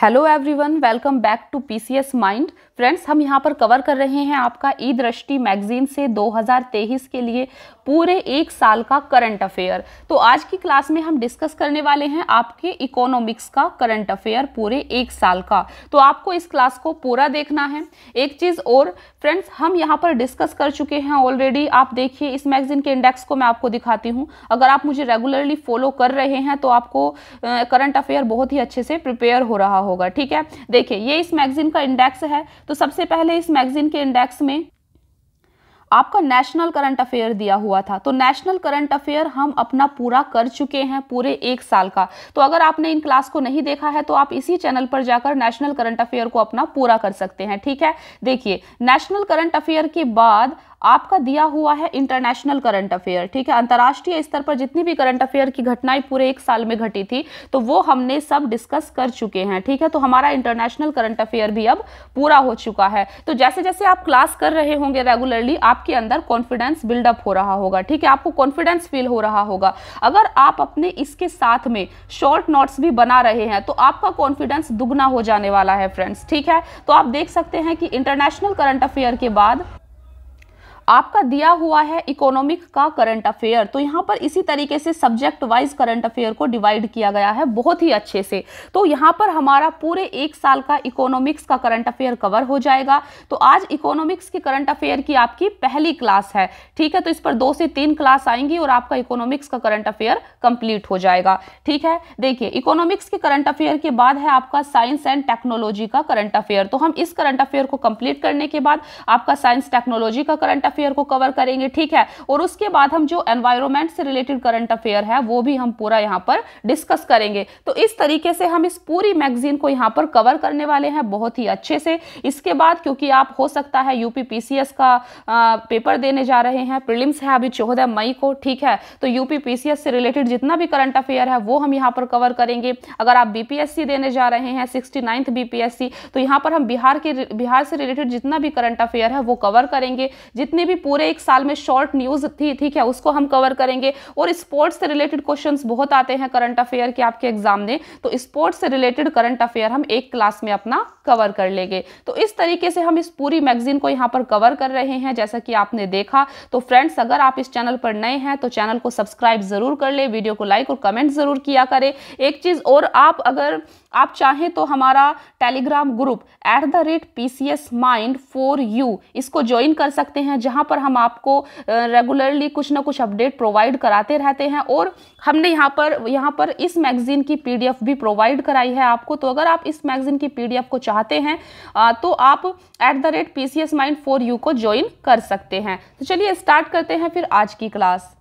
hello everyone welcome back to PCS mind friends हम यहाँ पर कवर कर रहे हैं आपका ई दृष्टि मैगजीन से 2023 के लिए पूरे एक साल का करंट अफेयर तो आज की क्लास में हम डिस्कस करने वाले हैं आपके इकोनॉमिक्स का करंट अफेयर पूरे एक साल का तो आपको इस क्लास को पूरा देखना है एक चीज़ और फ्रेंड्स हम यहाँ पर डिस्कस कर चुके हैं ऑलरेडी आप देखिए इस मैगजीन के इंडेक्स को मैं आपको दिखाती हूँ अगर आप मुझे रेगुलरली फॉलो कर रहे हैं तो आपको करंट अफेयर बहुत ही अच्छे से प्रिपेयर हो रहा रहा होगा ठीक है देखिए ये इस मैगजीन का इंडेक्स है तो सबसे पहले इस मैगजीन के इंडेक्स में आपका नेशनल करंट अफेयर दिया हुआ था तो नेशनल करंट अफेयर हम अपना पूरा कर चुके हैं पूरे एक साल का तो अगर आपने इन क्लास को नहीं देखा है तो आप इसी चैनल पर जाकर नेशनल करंट अफेयर को अपना पूरा कर सकते हैं ठीक है देखिए नेशनल करंट अफेयर के बाद आपका दिया हुआ है इंटरनेशनल करंट अफेयर ठीक है अंतर्राष्ट्रीय स्तर पर जितनी भी करंट अफेयर की घटनाएं पूरे एक साल में घटी थी तो वो हमने सब डिस्कस कर चुके हैं ठीक है तो हमारा इंटरनेशनल करंट अफेयर भी अब पूरा हो चुका है तो जैसे जैसे आप क्लास कर रहे होंगे रेगुलरली आपके अंदर कॉन्फिडेंस बिल्डअप हो रहा होगा ठीक है आपको कॉन्फिडेंस फील हो रहा होगा अगर आप अपने इसके साथ में शॉर्ट नोट्स भी बना रहे हैं तो आपका कॉन्फिडेंस दुगना हो जाने वाला है फ्रेंड्स ठीक है तो आप देख सकते हैं कि इंटरनेशनल करंट अफेयर के बाद आपका दिया हुआ है इकोनॉमिक का करंट अफेयर तो यहाँ पर इसी तरीके से सब्जेक्ट वाइज करंट अफेयर को डिवाइड किया गया है बहुत ही अच्छे से तो यहाँ पर हमारा पूरे एक साल का इकोनॉमिक्स का करंट अफेयर कवर हो जाएगा तो आज इकोनॉमिक्स की करंट अफेयर की आपकी पहली क्लास है ठीक है तो इस पर दो से तीन क्लास आएंगी और आपका इकोनॉमिक्स का करंट अफेयर कंप्लीट हो जाएगा ठीक है देखिए इकोनॉमिक्स के करंट अफेयर के बाद है आपका साइंस एंड टेक्नोलॉजी का करंट अफेयर तो हम इस करंट अफेयर को कंप्लीट करने के बाद आपका साइंस टेक्नोलॉजी का करंट अफेयर अफेयर को कवर करेंगे ठीक है और उसके बाद हम जो एनवायरमेंट से रिलेटेड करंट अफेयर है वो भी हम पूरा यहाँ पर डिस्कस करेंगे तो इस तरीके से हम इस पूरी मैगजीन को यहाँ पर कवर करने वाले हैं बहुत ही अच्छे से इसके बाद क्योंकि आप हो सकता है यूपी का पेपर देने जा रहे हैं प्रिलिम्स है अभी चौदह मई को ठीक है तो यूपी से रिलेटेड जितना भी करंट अफेयर है वो हम यहाँ पर कवर करेंगे अगर आप बीपीएससी देने जा रहे हैं सिक्सटी नाइन्थ बीपीएससी तो यहाँ पर हम बिहार के बिहार से रिलेटेड जितना भी करंट अफेयर है वो कवर करेंगे जितने जितने भी पूरे एक साल में शॉर्ट न्यूज़ थी ठीक है उसको हम कवर करेंगे और स्पोर्ट्स से रिलेटेड क्वेश्चन बहुत आते हैं करंट अफेयर के आपके एग्जाम में तो स्पोर्ट्स से रिलेटेड करंट अफेयर हम एक क्लास में अपना कवर कर लेंगे तो इस तरीके से हम इस पूरी मैगजीन को यहाँ पर कवर कर रहे हैं जैसा कि आपने देखा तो फ्रेंड्स अगर आप इस चैनल पर नए हैं तो चैनल को सब्सक्राइब ज़रूर कर ले वीडियो को लाइक और कमेंट ज़रूर किया करें एक चीज़ और आप अगर आप चाहें तो हमारा Telegram group at the rate P C S mind for you इसको ज्वाइन कर सकते हैं जहाँ पर हम आपको रेगुलरली कुछ ना कुछ अपडेट प्रोवाइड कराते रहते हैं और हमने यहाँ पर यहाँ पर इस मैगज़ीन की पी डी एफ भी प्रोवाइड कराई है आपको तो अगर आप इस मैगज़ीन की पी डी एफ को चाहते हैं तो आप at the rate P C S mind for you को ज्वाइन कर सकते हैं तो चलिए स्टार्ट करते हैं फिर आज की क्लास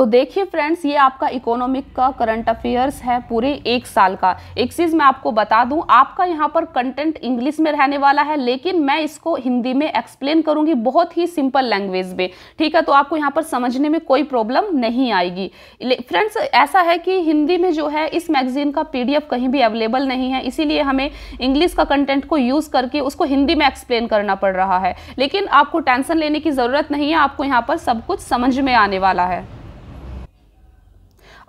तो देखिए फ्रेंड्स ये आपका इकोनॉमिक का करंट अफेयर्स है पूरे एक साल का एक चीज़ मैं आपको बता दूं आपका यहाँ पर कंटेंट इंग्लिश में रहने वाला है लेकिन मैं इसको हिंदी में एक्सप्लेन करूँगी बहुत ही सिंपल लैंग्वेज में ठीक है तो आपको यहाँ पर समझने में कोई प्रॉब्लम नहीं आएगी फ्रेंड्स ऐसा है कि हिंदी में जो है इस मैगजीन का पी कहीं भी अवेलेबल नहीं है इसीलिए हमें इंग्लिश का कंटेंट को यूज़ करके उसको हिंदी में एक्सप्लेन करना पड़ रहा है लेकिन आपको टेंशन लेने की ज़रूरत नहीं है आपको यहाँ पर सब कुछ समझ में आने वाला है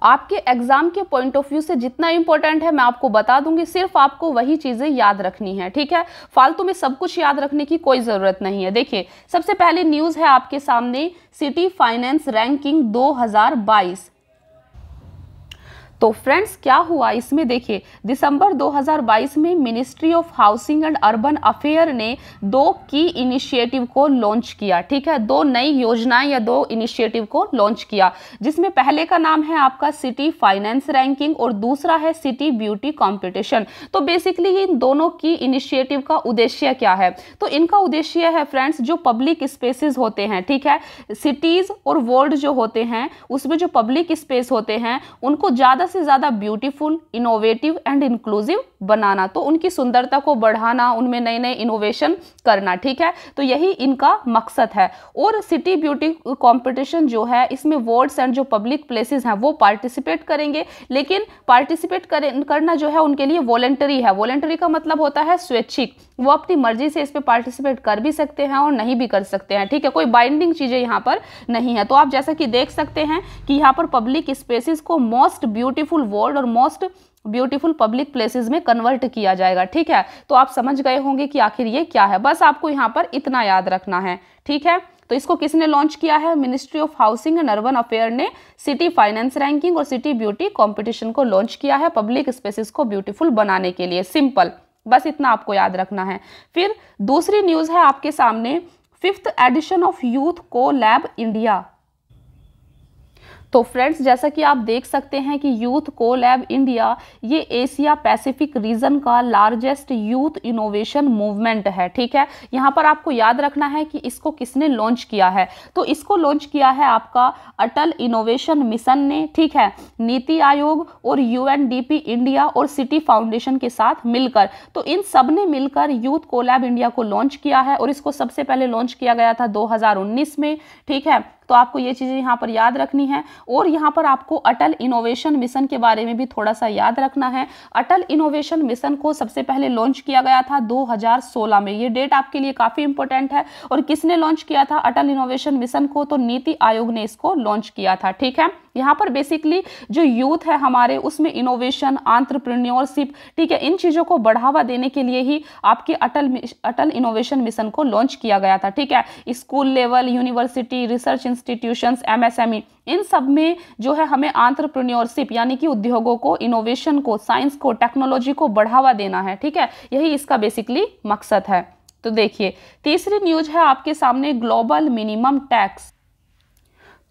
आपके एग्जाम के पॉइंट ऑफ व्यू से जितना इंपॉर्टेंट है मैं आपको बता दूंगी सिर्फ आपको वही चीज़ें याद रखनी है ठीक है फालतू में सब कुछ याद रखने की कोई ज़रूरत नहीं है देखिए सबसे पहले न्यूज़ है आपके सामने सिटी फाइनेंस रैंकिंग 2022 तो फ्रेंड्स क्या हुआ इसमें देखिए दिसंबर 2022 में ministry of housing and urban affair ने दो की इनिशिएटिव को लॉन्च किया ठीक है दो नई योजनाएं या दो इनिशिएटिव को लॉन्च किया जिसमें पहले का नाम है आपका सिटी फाइनेंस रैंकिंग और दूसरा है सिटी ब्यूटी कॉम्पिटिशन तो बेसिकली इन दोनों की इनिशिएटिव का उद्देश्य क्या है तो इनका उद्देश्य है फ्रेंड्स जो पब्लिक स्पेसिस होते हैं ठीक है सिटीज़ और वर्ल्ड जो होते हैं उसमें जो पब्लिक स्पेस होते हैं उनको ज़्यादा से ज़्यादा ब्यूटीफुल इनोवेटिव एंड इंक्लूसिव बनाना तो उनकी सुंदरता को बढ़ाना उनमें नए नए इनोवेशन करना ठीक है तो यही इनका मकसद है और सिटी ब्यूटी कॉम्पिटिशन जो है इसमें वर्ड्स एंड जो पब्लिक प्लेसेज हैं वो पार्टिसिपेट करेंगे लेकिन पार्टिसिपेट करना जो है उनके लिए वॉलेंटरी है वॉलेंटरी का मतलब होता है स्वैच्छिक वो अपनी मर्जी से इस पर पार्टिसिपेट कर भी सकते हैं और नहीं भी कर सकते हैं ठीक है कोई बाइंडिंग चीज़ें यहाँ पर नहीं है तो आप जैसा कि देख सकते हैं कि यहाँ पर पब्लिक स्पेसिस को मोस्ट ब्यूटी ब्यूटीफुल वर्ल्ड और मोस्ट ब्यूटीफुल पब्लिक प्लेसेस में कन्वर्ट किया जाएगा ठीक है तो आप समझ गए होंगे कि आखिर ये क्या है बस आपको यहाँ पर इतना याद रखना है ठीक है तो इसको किसने लॉन्च किया है ministry of housing and urban affair ने सिटी फाइनेंस रैंकिंग और सिटी ब्यूटी कॉम्पिटिशन को लॉन्च किया है पब्लिक स्पेसिस को ब्यूटीफुल बनाने के लिए सिंपल बस इतना आपको याद रखना है फिर दूसरी न्यूज़ है आपके सामने fifth edition of youth co lab India तो फ्रेंड्स जैसा कि आप देख सकते हैं कि यूथ को लैब इंडिया ये एशिया पैसिफिक रीजन का लार्जेस्ट यूथ इनोवेशन मूवमेंट है ठीक है यहाँ पर आपको याद रखना है कि इसको किसने लॉन्च किया है तो इसको लॉन्च किया है आपका अटल इनोवेशन मिशन ने ठीक है नीति आयोग और यू इंडिया और सिटी फाउंडेशन के साथ मिलकर तो इन सब ने मिलकर यूथ कोलैब इंडिया को लॉन्च किया है और इसको सबसे पहले लॉन्च किया गया था 2019 में ठीक है तो आपको ये चीज़ें यहाँ पर याद रखनी है और यहाँ पर आपको अटल इनोवेशन मिशन के बारे में भी थोड़ा सा याद रखना है अटल इनोवेशन मिशन को सबसे पहले लॉन्च किया गया था 2016 में ये डेट आपके लिए काफ़ी इंपॉर्टेंट है और किसने लॉन्च किया था अटल इनोवेशन मिशन को तो नीति आयोग ने इसको लॉन्च किया था ठीक है यहाँ पर बेसिकली जो यूथ है हमारे उसमें इनोवेशन आंट्रप्रन्योरशिप ठीक है इन चीज़ों को बढ़ावा देने के लिए ही आपके अटल अटल इनोवेशन मिशन को लॉन्च किया गया था ठीक है school level university research M E e, इन सब में जो है हमें आंट्रप्रन्योरशिप यानी कि उद्योगों को इनोवेशन को साइंस को टेक्नोलॉजी को बढ़ावा देना है ठीक है यही इसका बेसिकली मकसद है तो देखिए तीसरी न्यूज है आपके सामने ग्लोबल मिनिमम टैक्स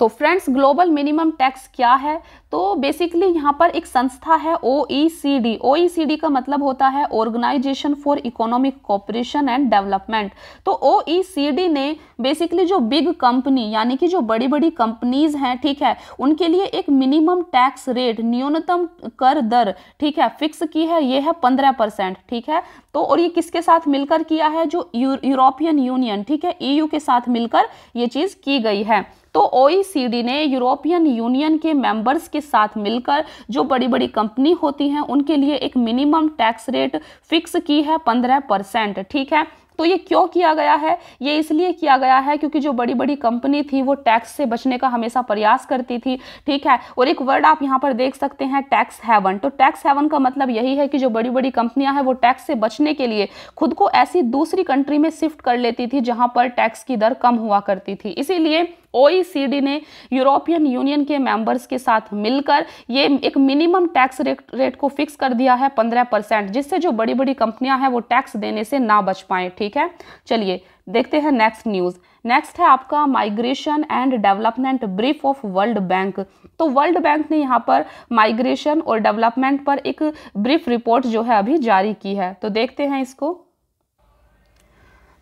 तो फ्रेंड्स ग्लोबल मिनिमम टैक्स क्या है तो बेसिकली यहाँ पर एक संस्था है ओ E C D O E C D का मतलब होता है organisation for economic cooperation and development तो ओ ई सी डी ने बेसिकली जो बिग कंपनी यानी कि जो बड़ी बड़ी कंपनीज हैं ठीक है उनके लिए एक मिनिमम टैक्स रेट न्यूनतम कर दर ठीक है फिक्स की है ये है पंद्रह परसेंट ठीक है तो और ये किसके साथ मिलकर किया है जो यूरोपियन यूनियन ठीक है ईयू e के साथ मिलकर ये चीज़ की गई है तो ओ e ने यूरोपियन यूनियन के मेंबर्स के साथ मिलकर जो बड़ी बड़ी कंपनी होती हैं उनके लिए एक मिनिमम टैक्स रेट फिक्स की है पंद्रह परसेंट ठीक है तो ये क्यों किया गया है ये इसलिए किया गया है क्योंकि जो बड़ी बड़ी कंपनी थी वो टैक्स से बचने का हमेशा प्रयास करती थी ठीक है और एक वर्ड आप यहाँ पर देख सकते हैं टैक्स हैवन तो टैक्स हैवन का मतलब यही है कि जो बड़ी बड़ी कंपनियां हैं वो टैक्स से बचने के लिए खुद को ऐसी दूसरी कंट्री में शिफ्ट कर लेती थी जहाँ पर टैक्स की दर कम हुआ करती थी इसीलिए ओईसीडी ने यूरोपियन यूनियन के मेंबर्स के साथ मिलकर ये एक मिनिमम टैक्स रेट, रेट को फिक्स कर दिया है पंद्रह परसेंट जिससे जो बड़ी बड़ी कंपनियां हैं वो टैक्स देने से ना बच पाए ठीक है चलिए देखते हैं नेक्स्ट न्यूज़ नेक्स्ट है आपका migration and development brief of World Bank तो वर्ल्ड बैंक ने यहाँ पर माइग्रेशन और डेवलपमेंट पर एक ब्रीफ रिपोर्ट जो है अभी जारी की है तो देखते हैं इसको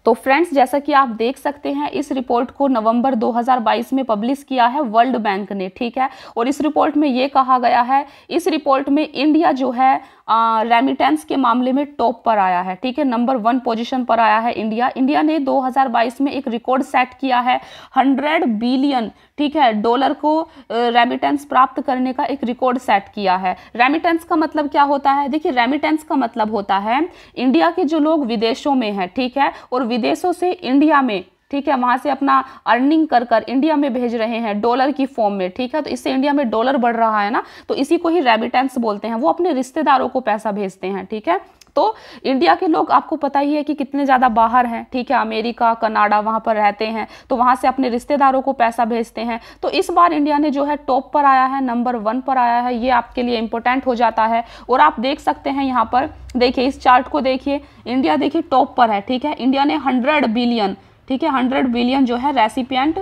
तो फ्रेंड्स जैसा कि आप देख सकते हैं इस रिपोर्ट को नवंबर 2022 में पब्लिश किया है वर्ल्ड बैंक ने ठीक है और इस रिपोर्ट में ये कहा गया है इस रिपोर्ट में इंडिया जो है रेमिटेंस के मामले में टॉप पर आया है ठीक है नंबर वन पोजीशन पर आया है इंडिया इंडिया ने 2022 में एक रिकॉर्ड सेट किया है 100 बिलियन ठीक है डॉलर को रेमिटेंस प्राप्त करने का एक रिकॉर्ड सेट किया है रेमिटेंस का मतलब क्या होता है देखिए रेमिटेंस का मतलब होता है इंडिया के जो लोग विदेशों में हैं ठीक है और विदेशों से इंडिया में ठीक है वहाँ से अपना अर्निंग कर कर इंडिया में भेज रहे हैं डॉलर की फॉर्म में ठीक है तो इससे इंडिया में डॉलर बढ़ रहा है ना तो इसी को ही रेबिटेंस बोलते हैं वो अपने रिश्तेदारों को पैसा भेजते हैं ठीक है तो इंडिया के लोग आपको पता ही है कि कितने ज़्यादा बाहर हैं ठीक है अमेरिका कनाडा वहाँ पर रहते हैं तो वहाँ से अपने रिश्तेदारों को पैसा भेजते हैं तो इस बार इंडिया ने जो है टॉप पर आया है नंबर वन पर आया है ये आपके लिए इंपॉर्टेंट हो जाता है और आप देख सकते हैं यहाँ पर देखिए इस चार्ट को देखिए इंडिया देखिए टॉप पर है ठीक है इंडिया ने हंड्रेड बिलियन ठीक है हंड्रेड बिलियन जो है रेसिपियंट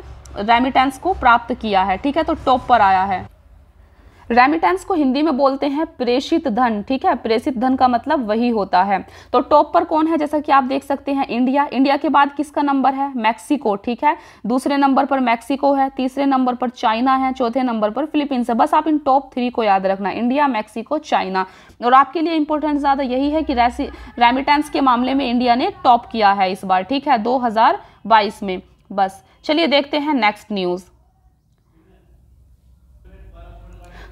रेमिटेंस को प्राप्त किया है ठीक है तो टॉप पर आया है रेमिटेंस को हिंदी में बोलते हैं प्रेषित धन ठीक है प्रेषित धन का मतलब वही होता है तो टॉप पर कौन है जैसा कि आप देख सकते हैं इंडिया इंडिया के बाद किसका नंबर है मैक्सिको ठीक है दूसरे नंबर पर मैक्सिको है तीसरे नंबर पर चाइना है चौथे नंबर पर फिलीपींस है बस आप इन टॉप थ्री को याद रखना इंडिया मैक्सिको चाइना और आपके लिए इंपॉर्टेंट ज़्यादा यही है कि रेमिटेंस के मामले में इंडिया ने टॉप किया है इस बार ठीक है दो में बस चलिए देखते हैं नेक्स्ट न्यूज़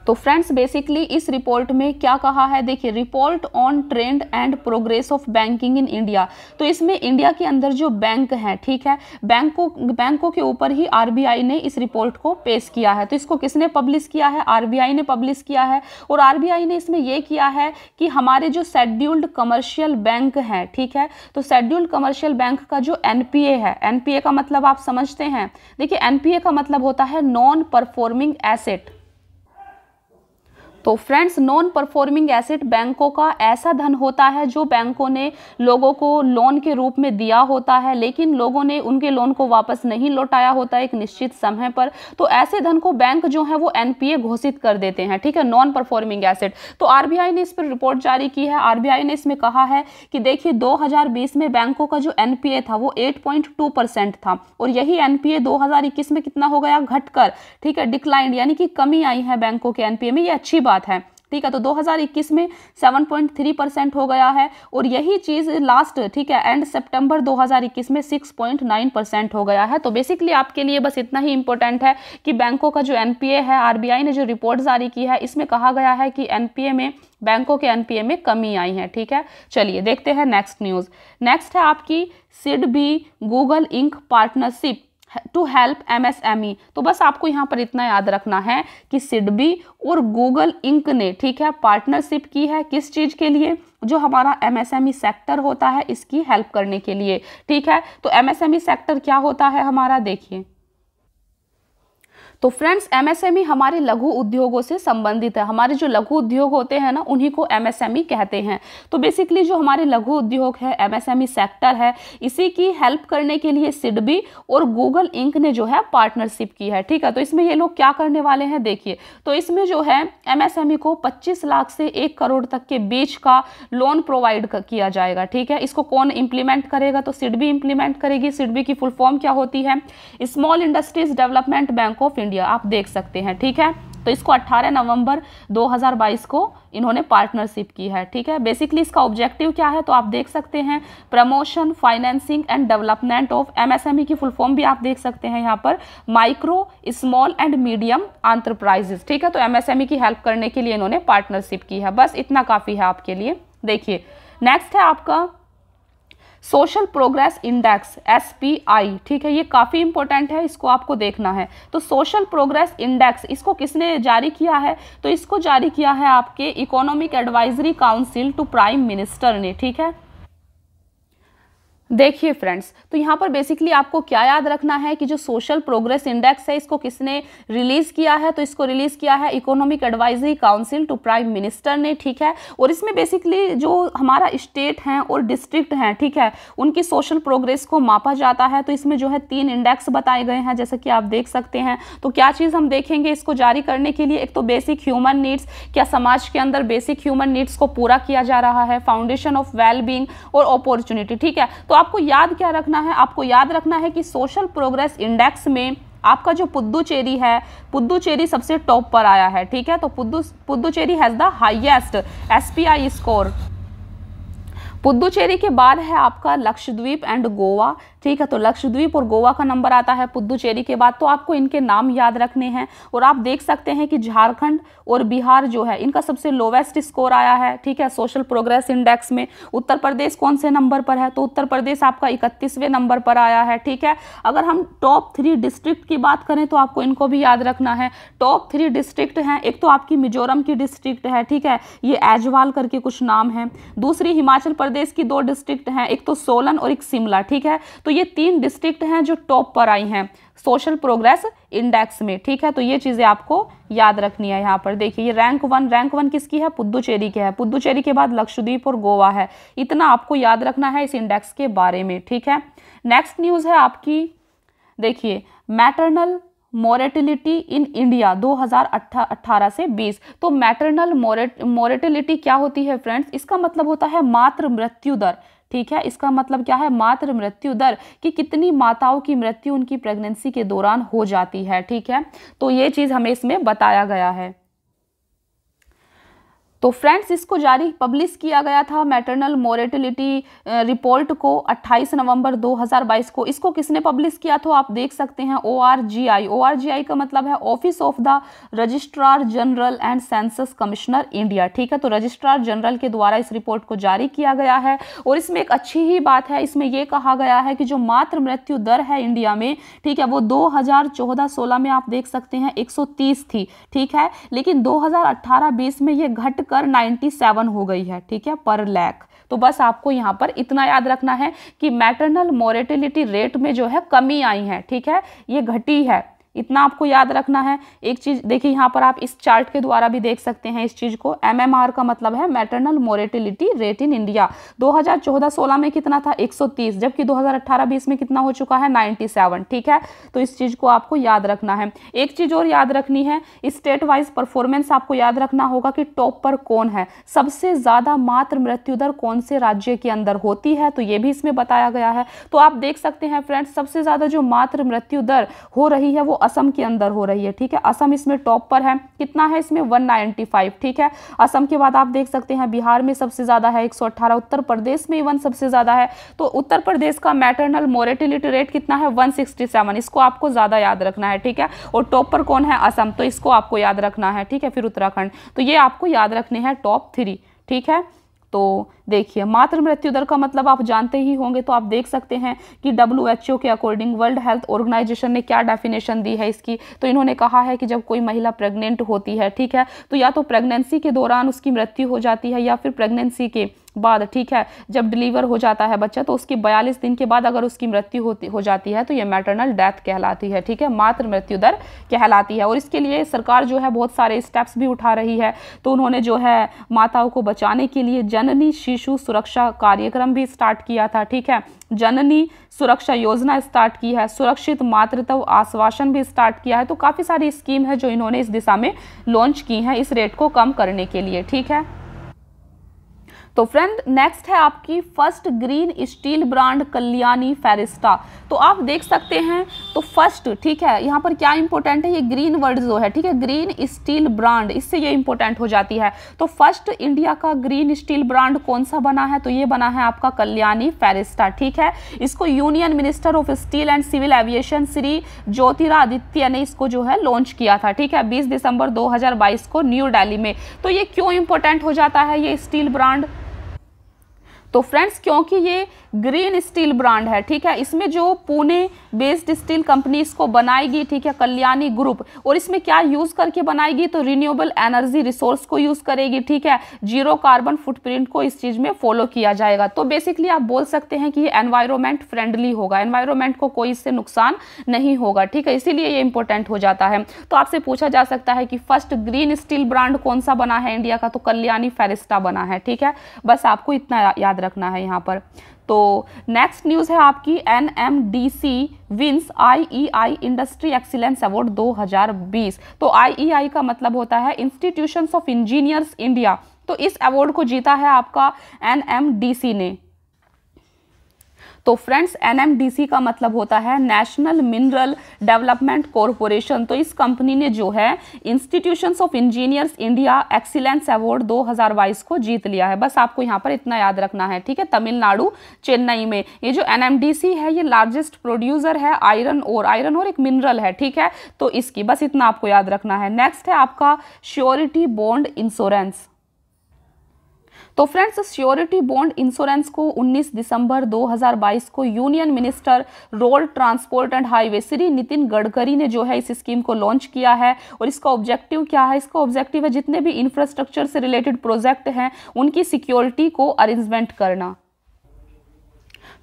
तो फ्रेंड्स बेसिकली इस रिपोर्ट में क्या कहा है देखिए report on trend and progress of banking in India तो इसमें इंडिया के अंदर जो बैंक हैं ठीक है बैंकों बैंकों के ऊपर ही आरबीआई ने इस रिपोर्ट को पेश किया है तो इसको किसने पब्लिश किया है आरबीआई ने पब्लिश किया है और आर ने इसमें यह किया है कि हमारे जो शेड्यूल्ड कमर्शियल बैंक हैं ठीक है तो शेड्यूल्ड कमर्शियल बैंक का जो एन है एनपीए का मतलब आप समझते हैं देखिए एनपीए का मतलब होता है नॉन परफॉर्मिंग एसेट तो फ्रेंड्स नॉन परफॉर्मिंग एसेट बैंकों का ऐसा धन होता है जो बैंकों ने लोगों को लोन के रूप में दिया होता है लेकिन लोगों ने उनके लोन को वापस नहीं लौटाया होता एक निश्चित समय पर तो ऐसे धन को बैंक जो है वो एनपीए घोषित कर देते हैं ठीक है नॉन परफॉर्मिंग एसेट तो आरबीआई ने इस पर रिपोर्ट जारी की है आरबीआई ने इसमें कहा है कि देखिए 2020 में बैंकों का जो एनपीए था वो 8.2 परसेंट था और यही एनपीए 2021 में कितना हो गया घटकर ठीक है डिक्लाइन यानी कि कमी आई है बैंकों के एनपीए में ये अच्छी बात बात है ठीक है तो 2021 में 7.3 परसेंट हो गया है और यही चीज़ लास्ट ठीक है एंड सितंबर 2021 में 6.9 परसेंट हो गया है तो बेसिकली आपके लिए बस इतना ही इंपॉर्टेंट है कि बैंकों का जो एनपीए है आरबीआई ने जो रिपोर्ट जारी की है इसमें कहा गया है कि एनपीए में बैंकों के एनपीए में कमी आई है ठीक है चलिए देखते हैं नेक्स्ट न्यूज़ नेक्स्ट है आपकी SIDBI Google Inc partnership to help MSME तो बस आपको यहाँ पर इतना याद रखना है कि सिडबी और गूगल इंक ने ठीक है पार्टनरशिप की है किस चीज़ के लिए जो हमारा एमएसएमई सेक्टर e होता है इसकी हेल्प करने के लिए ठीक है तो एमएसएमई सेक्टर e क्या होता है हमारा देखिए तो फ्रेंड्स एमएसएमई e हमारे लघु उद्योगों से संबंधित है हमारे जो लघु उद्योग होते हैं ना उन्हीं को एमएसएमई e कहते हैं तो बेसिकली जो हमारे लघु उद्योग है एमएसएमई सेक्टर e है इसी की हेल्प करने के लिए सिडबी और गूगल इंक ने जो है पार्टनरशिप की है ठीक है तो इसमें ये लोग क्या करने वाले हैं देखिए तो इसमें जो है एमएसएमई को पच्चीस लाख से एक करोड़ तक के बीच का लोन प्रोवाइड किया जाएगा ठीक है इसको कौन इम्प्लीमेंट करेगा तो सिडबी इम्प्लीमेंट करेगी सिडबी की फुल फॉर्म क्या होती है small industries development bank of India India आप देख सकते हैं ठीक है तो इसको 18 नवंबर 2022 को इन्होंने पार्टनरशिप की है ठीक है बेसिकली इसका ऑब्जेक्टिव क्या है तो आप देख सकते हैं promotion financing and development of MSME की फुल फॉर्म भी आप देख सकते हैं यहाँ पर micro small and medium enterprises ठीक है तो एमएसएमई e की हेल्प करने के लिए इन्होंने पार्टनरशिप की है बस इतना काफ़ी है आपके लिए देखिए नेक्स्ट है आपका सोशल प्रोग्रेस इंडेक्स एस ठीक है ये काफ़ी इंपॉर्टेंट है इसको आपको देखना है तो सोशल प्रोग्रेस इंडेक्स इसको किसने जारी किया है तो इसको जारी किया है आपके economic advisory council to prime minister ने ठीक है देखिए फ्रेंड्स तो यहाँ पर बेसिकली आपको क्या याद रखना है कि जो सोशल प्रोग्रेस इंडेक्स है इसको किसने रिलीज़ किया है तो इसको रिलीज़ किया है economic advisory council to prime minister ने ठीक है और इसमें बेसिकली जो हमारा स्टेट हैं और डिस्ट्रिक्ट हैं ठीक है उनकी सोशल प्रोग्रेस को मापा जाता है तो इसमें जो है तीन इंडेक्स बताए गए हैं जैसे कि आप देख सकते हैं तो क्या चीज़ हम देखेंगे इसको जारी करने के लिए एक तो बेसिक ह्यूमन नीड्स क्या समाज के अंदर बेसिक ह्यूमन नीड्स को पूरा किया जा रहा है फाउंडेशन ऑफ वेल बींग और अपॉर्चुनिटी ठीक है तो तो आपको याद क्या रखना है आपको याद रखना है कि सोशल प्रोग्रेस इंडेक्स में आपका जो पुद्दुचेरी है पुद्दुचेरी सबसे टॉप पर आया है ठीक है तो पुद्दु Puducherry has the highest SPI score Puducherry के बाद है आपका लक्षद्वीप एंड गोवा ठीक है तो लक्षद्वीप और गोवा का नंबर आता है पुद्दुचेरी के बाद तो आपको इनके नाम याद रखने हैं और आप देख सकते हैं कि झारखंड और बिहार जो है इनका सबसे लोवेस्ट स्कोर आया है ठीक है सोशल प्रोग्रेस इंडेक्स में उत्तर प्रदेश कौन से नंबर पर है तो उत्तर प्रदेश आपका इकतीसवें नंबर पर आया है ठीक है अगर हम टॉप थ्री डिस्ट्रिक्ट की बात करें तो आपको इनको भी याद रखना है टॉप थ्री डिस्ट्रिक्ट हैं एक तो आपकी मिजोरम की डिस्ट्रिक्ट है ठीक है ये एजवाल करके कुछ नाम है दूसरी हिमाचल प्रदेश की दो डिस्ट्रिक्ट हैं एक तो सोलन और एक शिमला ठीक है तो ये तीन डिस्ट्रिक्ट हैं जो टॉप पर आई हैं सोशल प्रोग्रेस इंडेक्स में ठीक है तो ये चीज़ें आपको याद रखनी है यहाँ पर देखिए ये रैंक वन रैंक वन किसकी है पुद्दुचेरी की है पुद्दुचेरी के बाद लक्षद्वीप और गोवा है इतना आपको याद रखना है इस इंडेक्स के बारे में ठीक है नेक्स्ट न्यूज़ है आपकी देखिए मैटरनल मोरेटिलिटी इन इंडिया 2018 से 20 तो मैटरनल मोरेटिलिटी क्या होती है फ्रेंड्स इसका मतलब होता है मात्र मृत्यु दर ठीक है इसका मतलब क्या है मात्र मृत्यु दर कि कितनी माताओं की मृत्यु उनकी प्रेगनेंसी के दौरान हो जाती है ठीक है तो ये चीज़ हमें इसमें बताया गया है तो फ्रेंड्स इसको जारी पब्लिश किया गया था मैटरनल मोरेटिलिटी रिपोर्ट को 28 नवंबर 2022 को इसको किसने पब्लिश किया था तो आप देख सकते हैं ओ आर जी आई ओ आर जी आई का मतलब है office of the registrar general and census commissioner India ठीक है तो रजिस्ट्रार जनरल के द्वारा इस रिपोर्ट को जारी किया गया है और इसमें एक अच्छी ही बात है इसमें यह कहा गया है कि जो मातृ मृत्यु दर है इंडिया में ठीक है वो 2014-16 में आप देख सकते हैं एक थी ठीक है लेकिन 2018-20 में ये घट कर 97 हो गई है ठीक है पर लैख तो बस आपको यहाँ पर इतना याद रखना है कि मैटरनल मोरिटिलिटी रेट में जो है कमी आई है ठीक है ये घटी है इतना आपको याद रखना है एक चीज़ देखिए यहाँ पर आप इस चार्ट के द्वारा भी देख सकते हैं इस चीज़ को एमएमआर का मतलब है maternal mortality rate in India 2014-16 में कितना था 130 जबकि 2018-20 में कितना हो चुका है 97 ठीक है तो इस चीज़ को आपको याद रखना है एक चीज़ और याद रखनी है स्टेट वाइज परफॉर्मेंस आपको याद रखना होगा कि टॉप पर कौन है सबसे ज़्यादा मात्र मृत्यु दर कौन से राज्य के अंदर होती है तो ये भी इसमें बताया गया है तो आप देख सकते हैं फ्रेंड्स सबसे ज़्यादा जो मात्र मृत्यु दर हो रही है वो असम के अंदर हो रही है ठीक है असम इसमें टॉप पर है कितना है इसमें 195 ठीक है असम के बाद आप देख सकते हैं बिहार में सबसे ज़्यादा है 118 उत्तर प्रदेश में इवन सबसे ज़्यादा है तो उत्तर प्रदेश का मैटरनल मोरिटिलिटी रेट कितना है सेवन इसको आपको ज़्यादा याद रखना है ठीक है और टॉप पर कौन है असम तो इसको आपको याद रखना है ठीक है फिर उत्तराखंड तो ये आपको याद रखने हैं टॉप थ्री ठीक है तो देखिए मातृ मृत्यु दर का मतलब आप जानते ही होंगे तो आप देख सकते हैं कि डब्ल्यू एच ओ के अकॉर्डिंग वर्ल्ड हेल्थ ऑर्गेनाइजेशन ने क्या डेफिनेशन दी है इसकी तो इन्होंने कहा है कि जब कोई महिला प्रेग्नेंट होती है ठीक है तो या तो प्रेगनेंसी के दौरान उसकी मृत्यु हो जाती है या फिर प्रेगनेंसी के बाद ठीक है जब डिलीवर हो जाता है बच्चा तो उसके बयालीस दिन के बाद अगर उसकी मृत्यु होती हो जाती है तो ये मैटरनल डेथ कहलाती है ठीक है मात्र मृत्यु दर कहलाती है और इसके लिए सरकार जो है बहुत सारे स्टेप्स भी उठा रही है तो उन्होंने जो है माताओं को बचाने के लिए जननी शिशु सुरक्षा कार्यक्रम भी स्टार्ट किया था ठीक है जननी सुरक्षा योजना स्टार्ट की है सुरक्षित मातृत्व आश्वासन भी स्टार्ट किया है तो काफ़ी सारी स्कीम है जो इन्होंने इस दिशा में लॉन्च की हैं इस रेट को कम करने के लिए ठीक है तो फ्रेंड नेक्स्ट है आपकी first green steel brand Kalyani Ferresta तो आप देख सकते हैं तो फर्स्ट ठीक है यहाँ पर क्या इंपॉर्टेंट है ये ग्रीन वर्ड जो है ठीक है ग्रीन स्टील ब्रांड इससे ये इंपॉर्टेंट हो जाती है तो फर्स्ट इंडिया का ग्रीन स्टील ब्रांड कौन सा बना है तो ये बना है आपका कल्याणी फेरिस्टा ठीक है इसको union minister of steel and civil aviation Shri Jyotiraditya ने इसको जो है लॉन्च किया था ठीक है बीस दिसंबर दो को न्यू डेली में तो ये क्यों इंपॉर्टेंट हो जाता है ये स्टील ब्रांड तो फ्रेंड्स क्योंकि ये ग्रीन स्टील ब्रांड है ठीक है इसमें जो पुणे बेस्ड स्टील कंपनी इसको बनाएगी ठीक है कल्याणी ग्रुप और इसमें क्या यूज़ करके बनाएगी तो रिन्यूएबल एनर्जी रिसोर्स को यूज़ करेगी ठीक है जीरो कार्बन फुटप्रिंट को इस चीज़ में फॉलो किया जाएगा तो बेसिकली आप बोल सकते हैं कि ये एनवायरमेंट फ्रेंडली होगा एनवायरमेंट को कोई इससे नुकसान नहीं होगा ठीक है इसीलिए ये इंपॉर्टेंट हो जाता है तो आपसे पूछा जा सकता है कि फर्स्ट ग्रीन स्टील ब्रांड कौन सा बना है इंडिया का तो कल्याणी फेरिस्टा बना है ठीक है बस आपको इतना याद रखना है यहाँ पर तो नेक्स्ट न्यूज़ है आपकी N M D C wins I E I industry excellence award 2020 तो आई ई आई का मतलब होता है इंस्टीट्यूशंस ऑफ इंजीनियर्स इंडिया तो इस अवार्ड को जीता है आपका एन एम डी सी ने तो फ्रेंड्स एनएमडीसी का मतलब होता है नेशनल मिनरल डेवलपमेंट कॉरपोरेशन तो इस कंपनी ने जो है institutions of engineers India excellence award 2022 को जीत लिया है बस आपको यहाँ पर इतना याद रखना है ठीक है तमिलनाडु चेन्नई में ये जो एन है ये लार्जेस्ट प्रोड्यूसर है आयरन और आयरन और एक मिनरल है ठीक है तो इसकी बस इतना आपको याद रखना है नेक्स्ट है आपका श्योरिटी बॉन्ड इंश्योरेंस तो फ्रेंड्स श्योरिटी बॉन्ड इंश्योरेंस को 19 दिसंबर 2022 को union minister road transport and highway Shri Nitin Gadkari ने जो है इस स्कीम को लॉन्च किया है और इसका ऑब्जेक्टिव क्या है इसका ऑब्जेक्टिव है जितने भी इंफ्रास्ट्रक्चर से रिलेटेड प्रोजेक्ट हैं उनकी सिक्योरिटी को अरेंजमेंट करना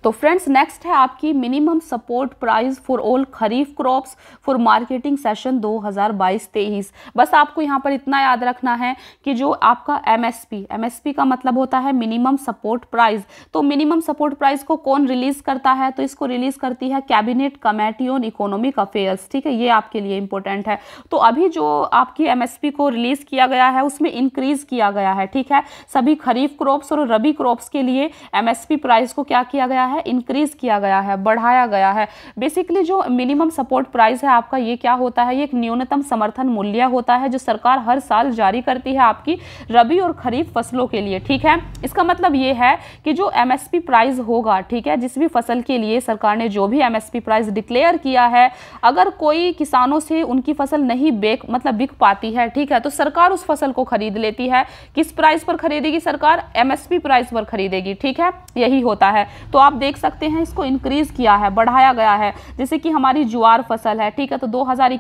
तो फ्रेंड्स नेक्स्ट है आपकी minimum support price for all kharif crops for marketing session 2022-23 बस आपको यहाँ पर इतना याद रखना है कि जो आपका एमएसपी एमएसपी का मतलब होता है मिनिमम सपोर्ट प्राइस तो मिनिमम सपोर्ट प्राइस को कौन रिलीज करता है तो इसको रिलीज करती है cabinet committee on economic affairs ठीक है ये आपके लिए इंपॉर्टेंट है तो अभी जो आपकी एम को रिलीज किया गया है उसमें इंक्रीज किया गया है ठीक है सभी खरीफ क्रॉप्स और रबी क्रॉप्स के लिए एम प्राइस को क्या किया गया है है इंक्रीज़ किया गया है बढ़ाया गया है बेसिकली जो मिनिमम सपोर्ट प्राइस है आपका ये क्या होता है ये एक न्यूनतम समर्थन मूल्य होता है जो सरकार हर साल जारी करती है आपकी रबी और खरीफ फसलों के लिए ठीक है इसका मतलब ये है कि जो एम प्राइस होगा ठीक है जिस भी फसल के लिए सरकार ने जो भी एम प्राइस डिक्लेयर किया है अगर कोई किसानों से उनकी फसल नहीं बेक मतलब बिक पाती है ठीक है तो सरकार उस फसल को खरीद लेती है किस प्राइस पर खरीदेगी सरकार एमएसपी प्राइस पर खरीदेगी ठीक है यही होता है तो आप देख सकते हैं इसको इंक्रीज़ किया है बढ़ाया गया है जैसे कि हमारी ज्वार फसल है ठीक है तो दो हज़ार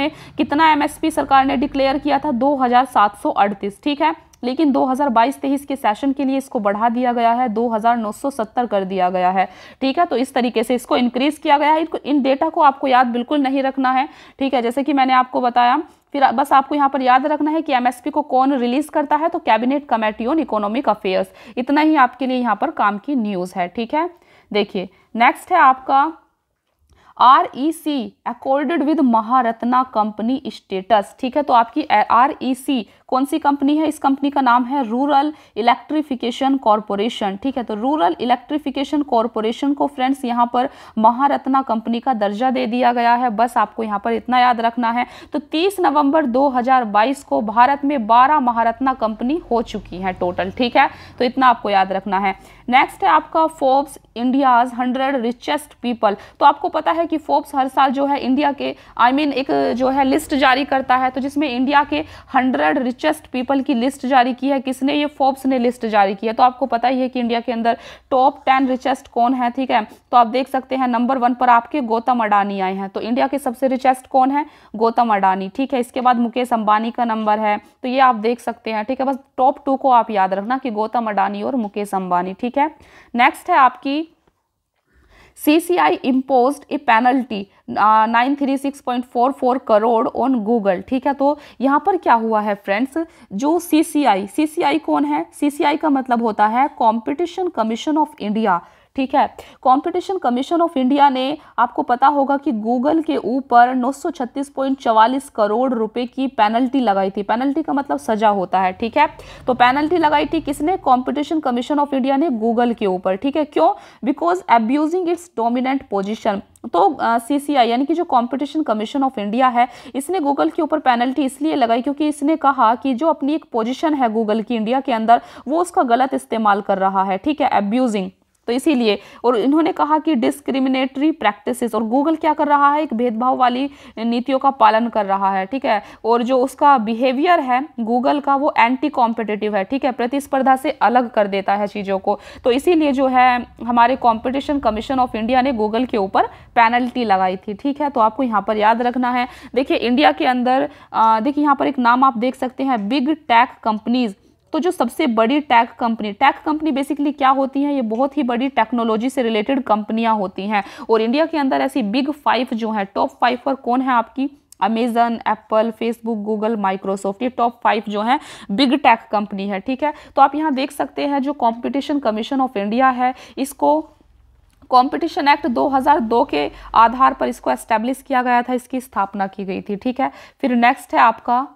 में कितना एमएसपी सरकार ने डिक्लेयर किया था दो ठीक है लेकिन 2022-23 के सेशन के लिए इसको बढ़ा दिया गया है 2970 कर दिया गया है ठीक है तो इस तरीके से इसको इंक्रीज़ किया गया है इन डेटा को आपको याद बिल्कुल नहीं रखना है ठीक है जैसे कि मैंने आपको बताया फिर बस आपको यहाँ पर याद रखना है कि एमएसपी को कौन रिलीज करता है तो cabinet committee on economic affairs इतना ही आपके लिए यहाँ पर काम की न्यूज़ है ठीक है देखिए नेक्स्ट है आपका R E C accorded with Maharatna company status ठीक है तो आपकी आर ई सी कौन सी कंपनी है इस कंपनी का नाम है रूरल इलेक्ट्रिफिकेशन कॉरपोरेशन ठीक है तो रूरल इलेक्ट्रिफिकेशन कॉरपोरेशन को फ्रेंड्स यहाँ पर महारत्ना कंपनी का दर्जा दे दिया गया है बस आपको यहां पर इतना याद रखना है तो तीस नवंबर दो को भारत में बारह महारत्ना कंपनी हो चुकी है टोटल ठीक है तो इतना आपको याद रखना है नेक्स्ट है आपका Forbes India's hundred richest people तो आपको पता है कि फोर्ब्स हर साल जो है इंडिया के आई I मीन mean, एक जो है लिस्ट जारी करता है तो जिसमें इंडिया के हंड्रेड रिचेस्ट पीपल की लिस्ट जारी की है किसने ये फोर्ब्स ने लिस्ट जारी की है तो आपको पता ही है कि इंडिया के अंदर टॉप टेन रिचेस्ट कौन है ठीक है तो आप देख सकते हैं नंबर वन पर आपके गौतम अडानी आए हैं तो इंडिया के सबसे रिचेस्ट कौन है गौतम अडानी ठीक है इसके बाद मुकेश अंबानी का नंबर है तो ये आप देख सकते हैं ठीक है बस टॉप टू को आप याद रखना कि गौतम अडानी और मुकेश अंबानी ठीक है नेक्स्ट है आपकी I impose a penalty nine three six point four four crore on Google ठीक है तो यहाँ पर क्या हुआ है फ्रेंड्स जो सी सी सी आई सी आई कौन है सी सी आई का मतलब होता है कॉम्पिटिशन कमीशन ऑफ इंडिया ठीक है कंपटीशन कमीशन ऑफ इंडिया ने आपको पता होगा कि गूगल के ऊपर 936.44 करोड़ रुपए की पेनल्टी लगाई थी पेनल्टी का मतलब सजा होता है ठीक है तो पेनल्टी लगाई थी किसने कंपटीशन कमीशन ऑफ इंडिया ने गूगल के ऊपर ठीक है क्यों because abusing its dominant position तो सी सी आई यानी कि जो कंपटीशन कमीशन ऑफ इंडिया है इसने गूगल के ऊपर पेनल्टी इसलिए लगाई क्योंकि इसने कहा कि जो अपनी एक पोजीशन है गूगल की इंडिया के अंदर वो उसका गलत इस्तेमाल कर रहा है ठीक है एब्यूजिंग तो इसीलिए और इन्होंने कहा कि डिस्क्रिमिनेटरी प्रैक्टिसेस और गूगल क्या कर रहा है एक भेदभाव वाली नीतियों का पालन कर रहा है ठीक है और जो उसका बिहेवियर है गूगल का वो एंटी कॉम्पिटेटिव है ठीक है प्रतिस्पर्धा से अलग कर देता है चीज़ों को तो इसीलिए जो है हमारे कॉम्पिटिशन कमीशन ऑफ इंडिया ने गूगल के ऊपर पेनल्टी लगाई थी ठीक है तो आपको यहाँ पर याद रखना है देखिए इंडिया के अंदर देखिए यहाँ पर एक नाम आप देख सकते हैं बिग टैक कंपनीज़ तो जो सबसे बड़ी tech company tech company basically क्या होती है ये बहुत ही बड़ी टेक्नोलॉजी से रिलेटेड कंपनियां होती हैं और इंडिया के अंदर ऐसी बिग फाइव जो है टॉप फाइव पर कौन है आपकी Amazon Apple Facebook Google Microsoft ये टॉप फाइव जो है बिग टैक कंपनी है ठीक है तो आप यहाँ देख सकते हैं जो कॉम्पिटिशन कमीशन ऑफ इंडिया है इसको कंपटीशन एक्ट 2002 के आधार पर इसको एस्टेब्लिश किया गया था इसकी स्थापना की गई थी ठीक है फिर नेक्स्ट है आपका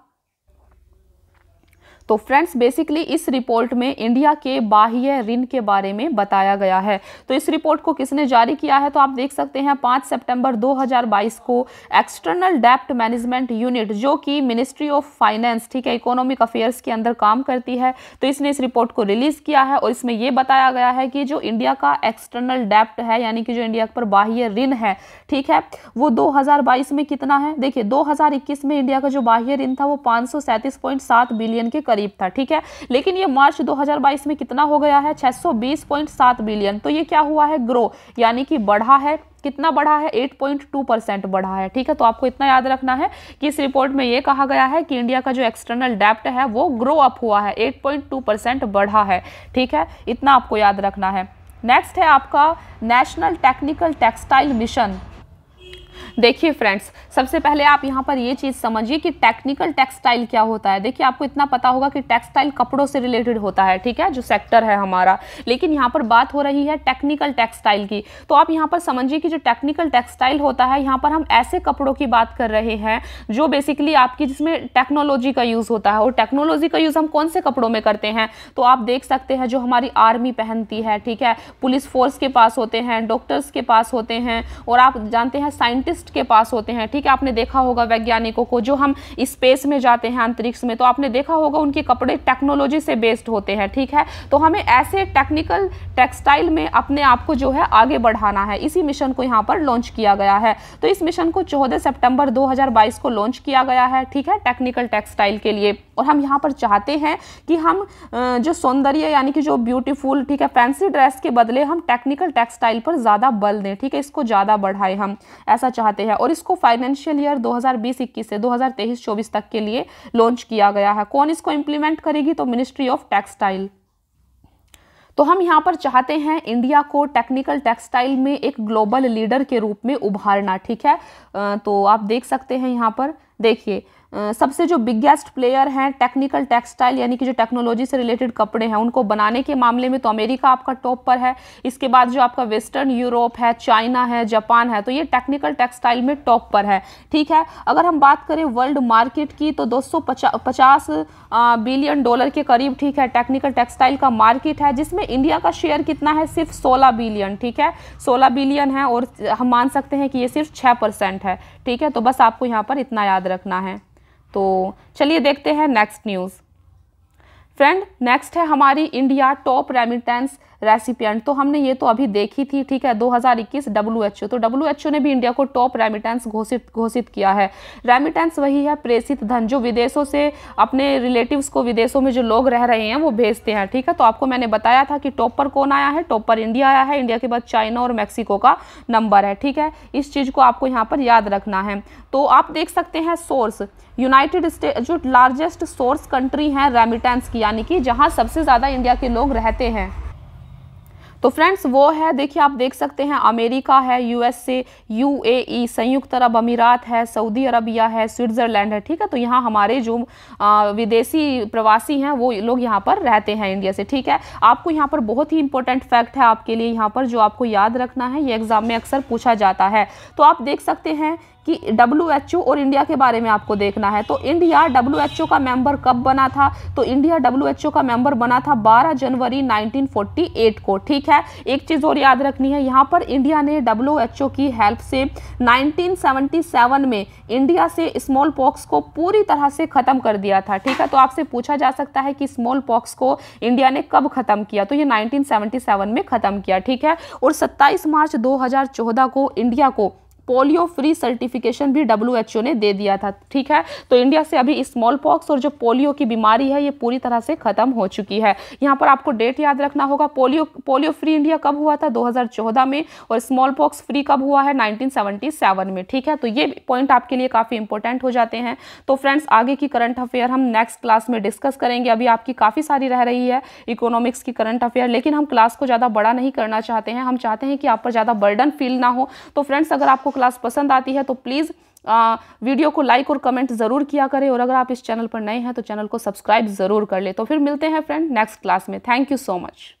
तो फ्रेंड्स बेसिकली इस रिपोर्ट में इंडिया के बाह्य ऋण के बारे में बताया गया है तो इस रिपोर्ट को किसने जारी किया है तो आप देख सकते हैं पांच सितंबर 2022 को एक्सटर्नल डेप्ट मैनेजमेंट यूनिट जो कि मिनिस्ट्री ऑफ फाइनेंस ठीक है इकोनॉमिक अफेयर्स के अंदर काम करती है तो इसने इस रिपोर्ट को रिलीज़ किया है और इसमें यह बताया गया है कि जो इंडिया का एक्सटर्नल डेप्ट है यानी कि जो इंडिया पर बाह्य ऋण है ठीक है वो 2022 में कितना है देखिए 2021 में इंडिया का जो बाह्य ऋण था वो सात बिलियन के करीब करीब था ठीक है लेकिन ये मार्च 2022 में कितना हो गया है 620.7 बिलियन तो ये क्या हुआ है ग्रो यानी कि बढ़ा है कितना बढ़ा है 8.2 परसेंट बढ़ा है ठीक है तो आपको इतना याद रखना है कि इस रिपोर्ट में ये कहा गया है कि इंडिया का जो एक्सटर्नल डेप्ट है वो ग्रो अप हुआ है 8.2 परसेंट बढ़ा है ठीक है इतना आपको याद रखना है नेक्स्ट है आपका नेशनल टेक्निकल टेक्सटाइल मिशन देखिए फ्रेंड्स सबसे पहले आप यहाँ पर ये चीज़ समझिए कि टेक्निकल टेक्सटाइल क्या होता है देखिए आपको इतना पता होगा कि टेक्सटाइल कपड़ों से रिलेटेड होता है ठीक है जो सेक्टर है हमारा लेकिन यहाँ पर बात हो रही है टेक्निकल टेक्सटाइल की तो आप यहाँ पर समझिए कि जो टेक्निकल टेक्सटाइल होता है यहाँ पर हम ऐसे कपड़ों की बात कर रहे हैं जो बेसिकली आपकी जिसमें टेक्नोलॉजी का यूज़ होता है और टेक्नोलॉजी का यूज़ हम कौन से कपड़ों में करते हैं तो आप देख सकते हैं जो हमारी आर्मी पहनती है ठीक है पुलिस फोर्स के पास होते हैं डॉक्टर्स के पास होते हैं और आप जानते हैं साइंटिस्ट साइंटिस्ट के पास होते हैं ठीक है आपने देखा होगा वैज्ञानिकों को जो हम स्पेस में जाते हैं अंतरिक्ष में तो आपने देखा होगा उनके कपड़े टेक्नोलॉजी से बेस्ड होते हैं ठीक है तो हमें ऐसे टेक्निकल टेक्सटाइल में अपने आप को जो है आगे बढ़ाना है इसी मिशन को यहाँ पर लॉन्च किया गया है तो इस मिशन को चौदह सेप्टेम्बर दो को लॉन्च किया गया है ठीक है टेक्निकल टेक्सटाइल के लिए और हम यहाँ पर चाहते हैं कि हम जो सौंदर्य यानी कि जो ब्यूटीफुल ठीक है फैंसी ड्रेस के बदले हम टेक्निकल टेक्सटाइल पर ज़्यादा बल दें ठीक है इसको ज़्यादा बढ़ाएं हम ऐसा चाहते हैं और इसको फाइनेंशियल ईयर 2020-21 से 2023-24 तक के लिए लॉन्च किया गया है कौन इसको इम्प्लीमेंट करेगी तो मिनिस्ट्री ऑफ टेक्सटाइल तो हम यहाँ पर चाहते हैं इंडिया को टेक्निकल टेक्सटाइल में एक ग्लोबल लीडर के रूप में उभारना ठीक है तो आप देख सकते हैं यहाँ पर देखिए सबसे जो बिगेस्ट प्लेयर हैं टेक्निकल टेक्सटाइल यानी कि जो टेक्नोलॉजी से रिलेटेड कपड़े हैं उनको बनाने के मामले में तो अमेरिका आपका टॉप पर है इसके बाद जो आपका वेस्टर्न यूरोप है चाइना है जापान है तो ये टेक्निकल टेक्सटाइल में टॉप पर है ठीक है अगर हम बात करें वर्ल्ड मार्केट की तो दो पचास बिलियन डॉलर के करीब ठीक है टेक्निकल टेक्सटाइल का मार्केट है जिसमें इंडिया का शेयर कितना है सिर्फ सोलह बिलियन ठीक है सोलह बिलियन है और हम मान सकते हैं कि ये सिर्फ छः परसेंट है ठीक है तो बस आपको यहाँ पर इतना याद रखना है तो चलिए देखते हैं नेक्स्ट न्यूज़ फ्रेंड नेक्स्ट है हमारी इंडिया टॉप रेमिटेंस रेसिपियंट तो हमने ये तो अभी देखी थी ठीक है 2021 डब्ल्यूएचओ तो डब्ल्यूएचओ ने भी इंडिया को टॉप रेमिटेंस घोषित घोषित किया है रेमिटेंस वही है प्रेषित धन जो विदेशों से अपने रिलेटिव्स को विदेशों में जो लोग रह रहे हैं वो भेजते हैं ठीक है तो आपको मैंने बताया था कि टॉप पर कौन आया है टॉप पर इंडिया आया है इंडिया के बाद चाइना और मैक्सिको का नंबर है ठीक है इस चीज़ को आपको यहाँ पर याद रखना है तो आप देख सकते हैं सोर्स यूनाइटेड स्टेट जो लार्जेस्ट सोर्स कंट्री है रेमिटेंस की यानी कि जहाँ सबसे ज़्यादा इंडिया के लोग रहते हैं तो फ्रेंड्स वो है देखिए आप देख सकते हैं अमेरिका है यूएसए यूएई संयुक्त अरब अमीरात है सऊदी अरबिया है स्विट्ज़रलैंड है ठीक है तो यहाँ हमारे जो विदेशी प्रवासी हैं वो लोग यहाँ पर रहते हैं इंडिया से ठीक है आपको यहाँ पर बहुत ही इंपॉर्टेंट फैक्ट है आपके लिए यहाँ पर जो आपको याद रखना है ये एग्ज़ाम में अक्सर पूछा जाता है तो आप देख सकते हैं कि डब्ल्यू और इंडिया के बारे में आपको देखना है तो इंडिया डब्ल्यू का मेंबर कब बना था तो इंडिया डब्ल्यू का मेंबर बना था 12 जनवरी 1948 को ठीक है एक चीज़ और याद रखनी है यहाँ पर इंडिया ने डब्ल्यू की हेल्प से 1977 में इंडिया से स्मॉल पॉक्स को पूरी तरह से ख़त्म कर दिया था ठीक है तो आपसे पूछा जा सकता है कि स्मॉल पॉक्स को इंडिया ने कब ख़त्म किया तो ये सेवन में ख़त्म किया ठीक है और सत्ताईस मार्च चौदह को इंडिया को पोलियो फ्री सर्टिफिकेशन भी डब्ल्यू ने दे दिया था ठीक है तो इंडिया से अभी स्मॉल पॉक्स और जो पोलियो की बीमारी है ये पूरी तरह से खत्म हो चुकी है यहाँ पर आपको डेट याद रखना होगा पोलियो पोलियो फ्री इंडिया कब हुआ था 2014 में और स्मॉल पॉक्स फ्री कब हुआ है 1977 में ठीक है तो ये पॉइंट आपके लिए काफ़ी इंपॉर्टेंट हो जाते हैं तो फ्रेंड्स आगे की करंट अफेयर हम नेक्स्ट क्लास में डिस्कस करेंगे अभी आपकी काफ़ी सारी रह रही है इकोनॉमिक्स की करंट अफेयर लेकिन हम क्लास को ज़्यादा बड़ा नहीं करना चाहते हैं हम चाहते हैं कि आप पर ज़्यादा बर्डन फील ना हो तो फ्रेंड्स अगर आपको क्लास पसंद आती है तो प्लीज़ वीडियो को लाइक और कमेंट ज़रूर किया करें और अगर आप इस चैनल पर नए हैं तो चैनल को सब्सक्राइब ज़रूर कर ले तो फिर मिलते हैं फ्रेंड नेक्स्ट क्लास में थैंक यू सो मच